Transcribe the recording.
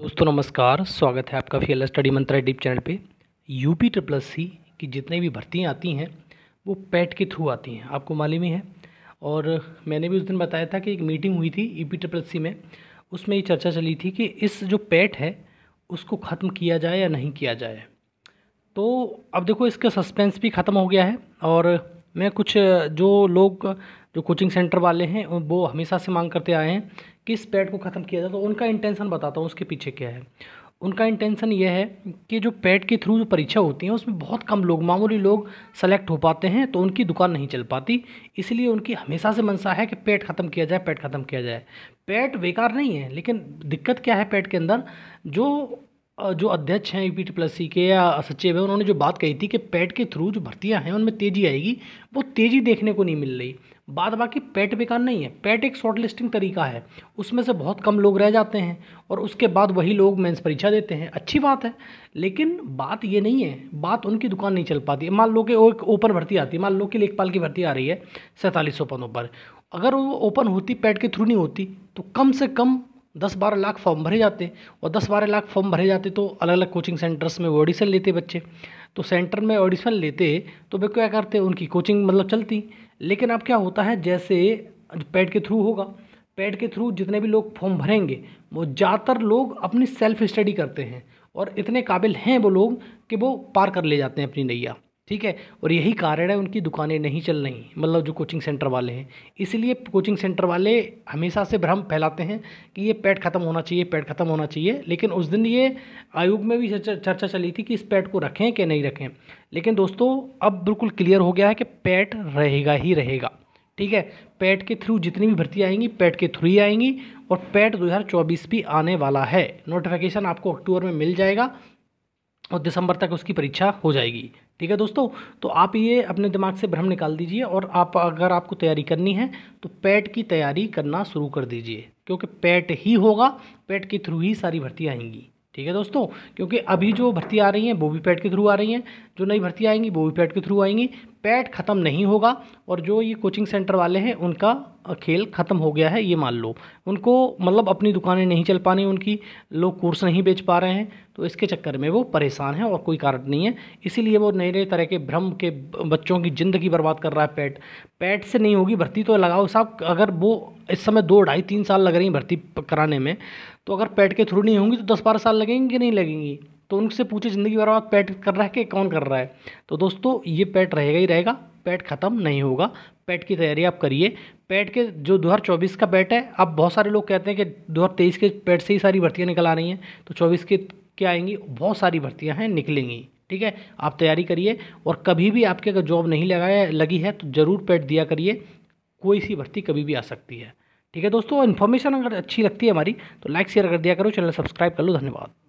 दोस्तों नमस्कार स्वागत है आपका feel study Mantra Deep channel पे यूपी ट्रिपल सी की जितनी भी भर्तियाँ आती हैं वो पैट e के थ्रू आती हैं आपको मालूम ही है और मैंने भी उस दिन बताया था कि एक मीटिंग हुई थी यूपी ट्रिपल सी में उसमें ये चर्चा चली थी कि इस जो पैट e है उसको ख़त्म किया जाए या नहीं किया जाए तो अब देखो इसका सस्पेंस भी ख़त्म हो गया है और मैं कुछ जो लोग जो कोचिंग सेंटर वाले हैं वो हमेशा से मांग करते आए हैं किस पैड को ख़त्म किया जाए तो उनका इंटेंशन बताता हूँ उसके पीछे क्या है उनका इंटेंशन यह है कि जो पेट के थ्रू जो परीक्षा होती है उसमें बहुत कम लोग मामूली लोग सेलेक्ट हो पाते हैं तो उनकी दुकान नहीं चल पाती इसलिए उनकी हमेशा से मनसा है कि पेट ख़त्म किया जाए पेट ख़त्म किया जाए पेट बेकार नहीं है लेकिन दिक्कत क्या है पेट के अंदर जो जो अध्यक्ष हैं यू प्लस सी के या सचिव हैं उन्होंने जो बात कही थी कि पेट के थ्रू जो भर्तियाँ हैं उनमें तेज़ी आएगी वो तेज़ी देखने को नहीं मिल रही बाद बाकी पैट बेकार नहीं है पैट एक शॉर्ट लिस्टिंग तरीका है उसमें से बहुत कम लोग रह जाते हैं और उसके बाद वही लोग मेंस परीक्षा देते हैं अच्छी बात है लेकिन बात ये नहीं है बात उनकी दुकान नहीं चल पाती मान लो कि एक ओपन भर्ती आती है मान लो कि लेखपाल की भर्ती आ रही है सैंतालीस सौ पदों पर अगर वो ओपन होती पैट के थ्रू नहीं होती तो कम से कम दस बारह लाख फॉर्म भरे जाते और दस बारह लाख फॉर्म भरे जाते तो अलग अलग कोचिंग सेंटर्स में ऑडिशन लेते बच्चे तो सेंटर में ऑडिशन लेते तो वे क्या करते उनकी कोचिंग मतलब चलती लेकिन अब क्या होता है जैसे पैड के थ्रू होगा पैड के थ्रू जितने भी लोग फॉर्म भरेंगे वो ज़्यादातर लोग अपनी सेल्फ स्टडी करते हैं और इतने काबिल हैं वो लोग कि वो पार कर ले जाते हैं अपनी नैया ठीक है और यही कारण है उनकी दुकानें नहीं चल रही मतलब जो कोचिंग सेंटर वाले हैं इसलिए कोचिंग सेंटर वाले हमेशा से भ्रम फैलाते हैं कि ये पैड ख़त्म होना चाहिए पैड ख़त्म होना चाहिए लेकिन उस दिन ये आयोग में भी चर्चा चली थी कि इस पैड को रखें कि नहीं रखें लेकिन दोस्तों अब बिल्कुल क्लियर हो गया है कि पैड रहेगा ही रहेगा ठीक है पैट के थ्रू जितनी भी भर्ती आएंगी पैट के थ्रू ही आएंगी और पैट 2024 भी आने वाला है नोटिफिकेशन आपको अक्टूबर में मिल जाएगा और दिसंबर तक उसकी परीक्षा हो जाएगी ठीक है दोस्तों तो आप ये अपने दिमाग से भ्रम निकाल दीजिए और आप अगर आपको तैयारी करनी है तो पैट की तैयारी करना शुरू कर दीजिए क्योंकि पैट ही होगा पैट के थ्रू ही सारी भर्ती आएंगी ठीक है दोस्तों क्योंकि अभी जो भर्ती आ रही हैं वो भी पैट के थ्रू आ रही हैं जो नई भर्ती आएंगी वो भी पैट के थ्रू आएंगी पैट ख़त्म नहीं होगा और जो ये कोचिंग सेंटर वाले हैं उनका खेल ख़त्म हो गया है ये मान लो उनको मतलब अपनी दुकानें नहीं चल पा रही उनकी लोग कोर्स नहीं बेच पा रहे हैं तो इसके चक्कर में वो परेशान है और कोई कारण नहीं है इसीलिए वो नए नए तरह के भ्रम के बच्चों की ज़िंदगी बर्बाद कर रहा है पेट पेट से नहीं होगी भर्ती तो लगाओ साहब अगर वो इस समय दो ढाई तीन साल लग रही हैं भर्ती कराने में तो अगर पेट के थ्रू नहीं होंगी तो दस बारह साल लगेंगी कि नहीं लगेंगी तो उनसे पूछे ज़िंदगी बर्बाद पेट कर रहा है कि कौन कर रहा है तो दोस्तों ये पेट रहेगा ही रहेगा पेट ख़त्म नहीं होगा पेट की तैयारी आप करिए पेट के जो दो हज़ार चौबीस का पेट है अब बहुत सारे लोग कहते हैं कि दो हज़ार तेईस के पेट से ही सारी भर्तियाँ निकल आ रही हैं तो चौबीस के क्या आएंगी बहुत सारी भर्तियाँ हैं निकलेंगी ठीक है आप तैयारी करिए और कभी भी आपके अगर जॉब नहीं लगाया लगी है तो ज़रूर पैट दिया करिए कोई सी भर्ती कभी भी आ सकती है ठीक है दोस्तों इन्फॉर्मेशन अगर अच्छी लगती है हमारी तो लाइक शेयर कर दिया करो चैनल सब्सक्राइब कर लो धन्यवाद